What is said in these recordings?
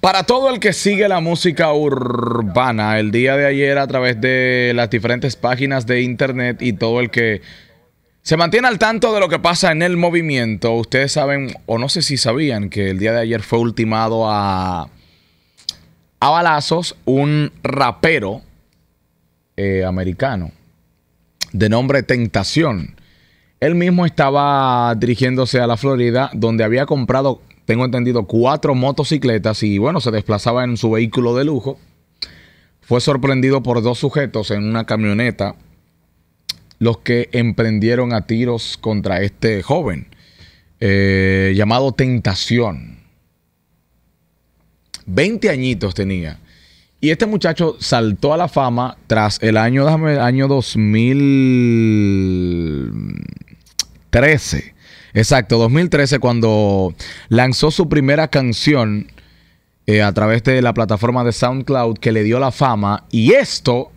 Para todo el que sigue la música urbana, el día de ayer a través de las diferentes páginas de internet y todo el que se mantiene al tanto de lo que pasa en el movimiento, ustedes saben, o no sé si sabían, que el día de ayer fue ultimado a, balazos un rapero eh, americano de nombre Tentación. Él mismo estaba dirigiéndose a la Florida, donde había comprado tengo entendido, cuatro motocicletas y bueno, se desplazaba en su vehículo de lujo. Fue sorprendido por dos sujetos en una camioneta, los que emprendieron a tiros contra este joven, eh, llamado Tentación. 20 añitos tenía. Y este muchacho saltó a la fama tras el año, déjame, año 2013 Exacto, 2013 cuando lanzó su primera canción eh, a través de la plataforma de SoundCloud que le dio la fama y esto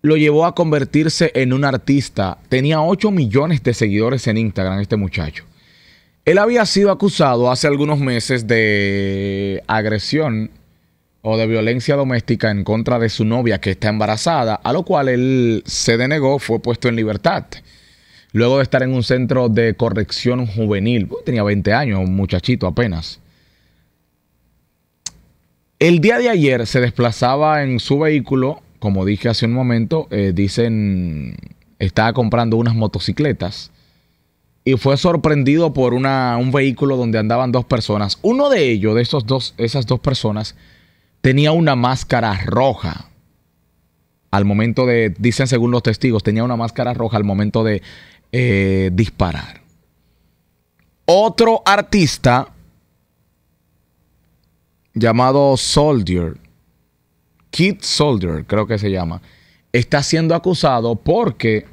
lo llevó a convertirse en un artista. Tenía 8 millones de seguidores en Instagram este muchacho. Él había sido acusado hace algunos meses de agresión o de violencia doméstica en contra de su novia que está embarazada, a lo cual él se denegó, fue puesto en libertad luego de estar en un centro de corrección juvenil, tenía 20 años, un muchachito apenas. El día de ayer se desplazaba en su vehículo, como dije hace un momento, eh, dicen, estaba comprando unas motocicletas y fue sorprendido por un vehículo donde andaban dos personas. Uno de ellos, de esos dos, esas dos personas, tenía una máscara roja. Al momento de, dicen según los testigos, tenía una máscara roja al momento de eh, disparar. Otro artista llamado Soldier, Kid Soldier creo que se llama, está siendo acusado porque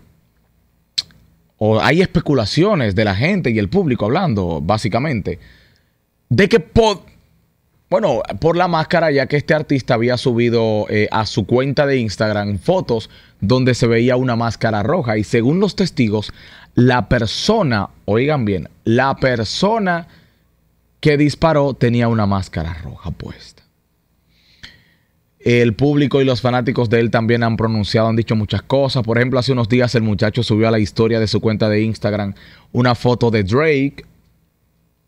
o hay especulaciones de la gente y el público hablando, básicamente, de que por, bueno, por la máscara, ya que este artista había subido eh, a su cuenta de Instagram fotos donde se veía una máscara roja y según los testigos, la persona, oigan bien, la persona que disparó tenía una máscara roja puesta. El público y los fanáticos de él también han pronunciado, han dicho muchas cosas. Por ejemplo, hace unos días el muchacho subió a la historia de su cuenta de Instagram una foto de Drake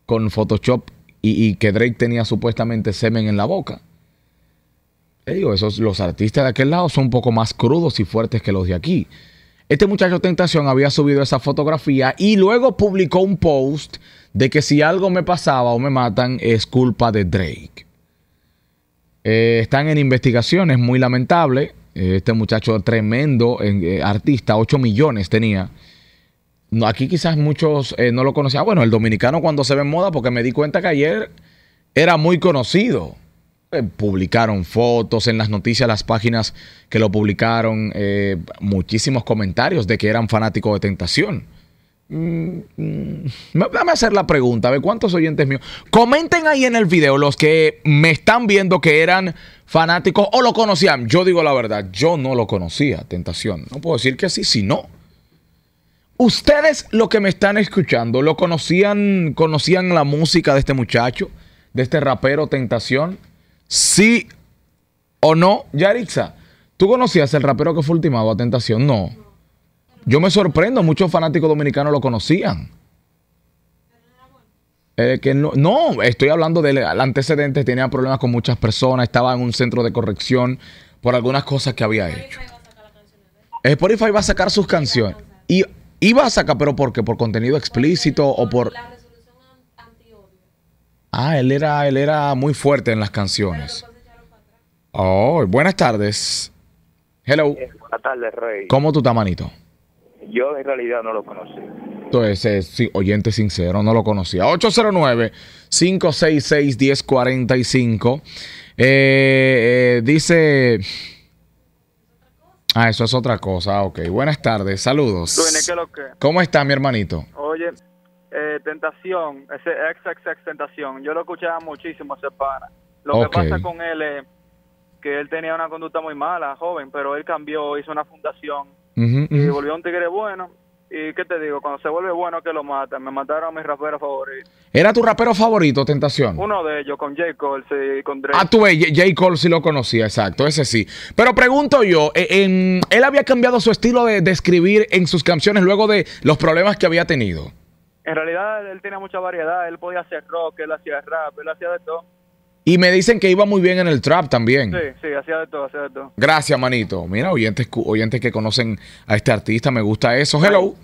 con Photoshop y, que Drake tenía supuestamente semen en la boca. digo, esos, los artistas de aquel lado son un poco más crudos y fuertes que los de aquí. Este muchacho Tentación había subido esa fotografía y luego publicó un post de que si algo me pasaba o me matan es culpa de Drake. Eh, están en investigaciones, muy lamentable. Eh, este muchacho tremendo, eh, artista, 8 millones tenía. No, aquí quizás muchos no lo conocían. Ah, bueno, el dominicano cuando se ve en moda, porque me di cuenta que ayer era muy conocido. Eh, publicaron fotos en las noticias, las páginas que lo publicaron, eh, muchísimos comentarios de que eran fanáticos de tentación. Mm, mm, me a hacer la pregunta, a ver cuántos oyentes míos. Comenten ahí en el video los que me están viendo que eran fanáticos o lo conocían. Yo digo la verdad, yo no lo conocía, tentación. No puedo decir que sí, si no. Ustedes lo que me están escuchando, ¿lo conocían? ¿Conocían la música de este muchacho? ¿De este rapero Tentación? ¿Sí o no? Yarixa, ¿tú conocías el rapero que fue ultimado a Tentación? No. Yo me sorprendo, muchos fanáticos dominicanos lo conocían. Eh, que no, no, estoy hablando del antecedente, tenía problemas con muchas personas, estaba en un centro de corrección por algunas cosas que había hecho. Spotify va a sacar sus canciones. Y iba a sacar, pero ¿por qué? ¿Por contenido explícito o por... Ah, él era, él era muy fuerte en las canciones. Oh, buenas tardes. Hello. Eh, buenas tardes, Rey. ¿Cómo tú estás, manito? Yo en realidad no lo conocí. Entonces, oyente sincero, no lo conocía. 809-566-1045. Eh, eh, dice... Ah, eso es otra cosa. Ok, buenas tardes, saludos. ¿Cómo está mi hermanito? Eh, tentación, ese ex, ex, ex Tentación, yo lo escuchaba muchísimo ese pana. Lo que pasa con él es que él tenía una conducta muy mala, joven, pero él cambió, hizo una fundación y volvió un tigre bueno. Y qué te digo, cuando se vuelve bueno que lo matan. Me mataron a mis raperos favoritos. ¿Era tu rapero favorito, Tentación? Uno de ellos, con J. Cole sí, con Drake. Ah, tú ves, J. Cole sí lo conocía, exacto, ese sí. Pero pregunto yo, eh, em, ¿él había cambiado su estilo de, de escribir en sus canciones luego de los problemas que había tenido? en realidad él tenía mucha variedad, él podía hacer rock, él hacía rap, él hacía de todo. Y me dicen que iba muy bien en el trap también. Sí, sí, hacía de todo, hacía de todo. Gracias, manito. Mira, oyentes, oyentes que conocen a este artista, me gusta eso. Hello.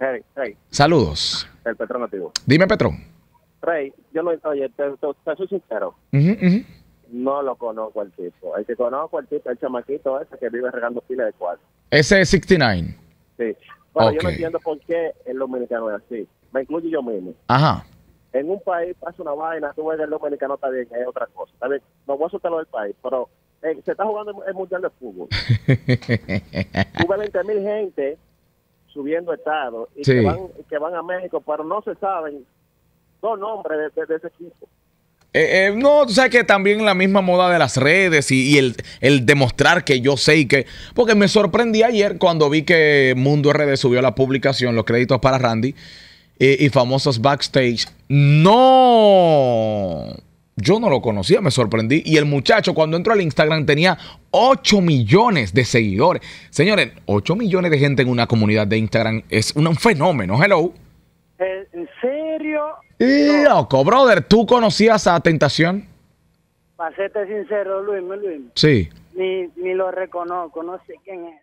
Hey, hey. Saludos. El Petrón Nativo. Dime, Petrón. Rey, yo lo, oye, te, te, te soy sincero. No lo conozco al tipo. El que conozco al tipo, el chamaquito ese que vive regando pila de cuatro. Ese es 69. Sí. Bueno, yo no entiendo por qué el dominicano es así me incluyo yo mismo. Ajá. En un país pasa una vaina, tú ves que el dominicano está bien, es otra cosa. no voy a soltarlo del país, pero eh, se está jugando el, Mundial de Fútbol. Tuve 20 mil gente subiendo estado y que, van, que van a México, pero no se saben los nombres de, ese equipo. Eh, eh, no, tú sabes que también la misma moda de las redes y, el, el, demostrar que yo sé y que. Porque me sorprendí ayer cuando vi que Mundo RD subió la publicación, los créditos para Randy, eh, y famosos backstage. No, yo no lo conocía, me sorprendí. Y el muchacho cuando entró al Instagram tenía 8 millones de seguidores. Señores, 8 millones de gente en una comunidad de Instagram es un, fenómeno. Hello. Eh, ¿En serio? Loco, brother, ¿tú conocías a Tentación? Para serte sincero, Luis, Luis. Sí. ni lo reconozco, no sé quién es.